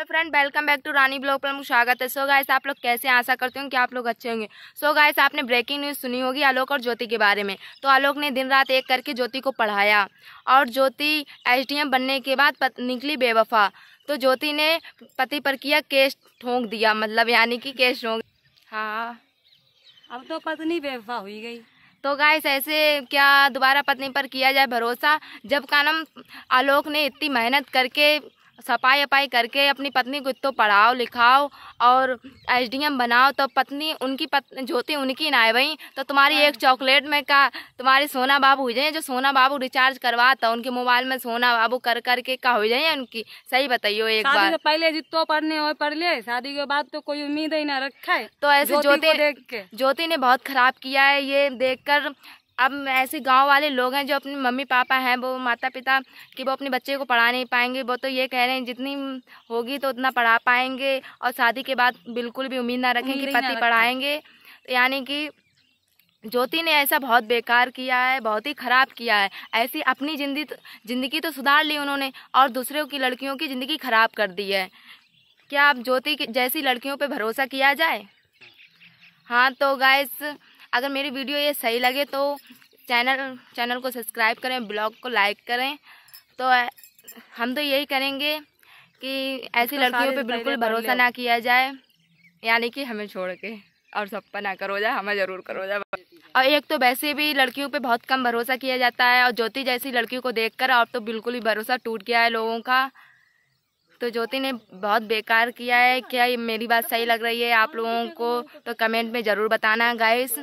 Hello friend welcome back to Rani blog पर स्वागत है सो गाइस आप लोग कैसे आशा करते हो कि आप लोग अच्छे होंगे सो so गाइस आपने ब्रेकिंग न्यूज़ सुनी होगी आलोक और ज्योति के बारे में तो आलोक ने दिन रात एक करके ज्योति को पढ़ाया और ज्योति एसडीएम बनने के बाद निकली बेवफा तो ज्योति ने पति पर किया केस ठोंक दिया मतलब यानी कि केस ठोंक हाँ अब तो पत्नी बेवफा हुई गई तो गाइस ऐसे क्या दोबारा पत्नी पर किया जाए भरोसा जब का आलोक ने इतनी मेहनत करके सफाई अपाई करके अपनी पत्नी को तो पढ़ाओ लिखाओ और एसडीएम बनाओ तो पत्नी उनकी पत्नी ज्योति उनकी ना है भाई तो तुम्हारी एक हाँ। चॉकलेट में का तुम्हारी सोना बाबू हो जाए जो सोना बाबू रिचार्ज करवाता उनके मोबाइल में सोना बाबू कर करके का हो जाए उनकी सही बताइयो एक बार पहले जितो पढ़ने हो पढ़ ले शादी के बाद तो कोई उम्मीद ही ना रखा है तो ऐसे ज्योति ज्योति ने बहुत खराब किया है ये देख अब ऐसे गांव वाले लोग हैं जो अपने मम्मी पापा हैं वो माता पिता कि वो अपने बच्चे को पढ़ा नहीं पाएंगे वो तो ये कह रहे हैं जितनी होगी तो उतना पढ़ा पाएंगे और शादी के बाद बिल्कुल भी उम्मीद ना रखें कि पति पढ़ाएंगे यानी कि ज्योति ने ऐसा बहुत बेकार किया है बहुत ही ख़राब किया है ऐसी अपनी जिंदगी जिंदगी तो सुधार ली उन्होंने और दूसरों की लड़कियों की ज़िंदगी ख़राब कर दी है क्या आप ज्योति जैसी लड़कियों पर भरोसा किया जाए हाँ तो गाय अगर मेरी वीडियो ये सही लगे तो चैनल चैनल को सब्सक्राइब करें ब्लॉग को लाइक करें तो हम तो यही करेंगे कि ऐसी तो लड़कियों पे बिल्कुल भरोसा ना किया जाए यानी कि हमें छोड़ के और सब पर ना करो जाए हमें ज़रूर करो जाए और एक तो वैसे भी लड़कियों पे बहुत कम भरोसा किया जाता है और ज्योति जैसी लड़कियों को देखकर अब तो बिल्कुल ही भरोसा टूट गया है लोगों का तो ज्योति ने बहुत बेकार किया है क्या ये मेरी बात सही लग रही है आप लोगों को तो कमेंट में ज़रूर बताना गाइस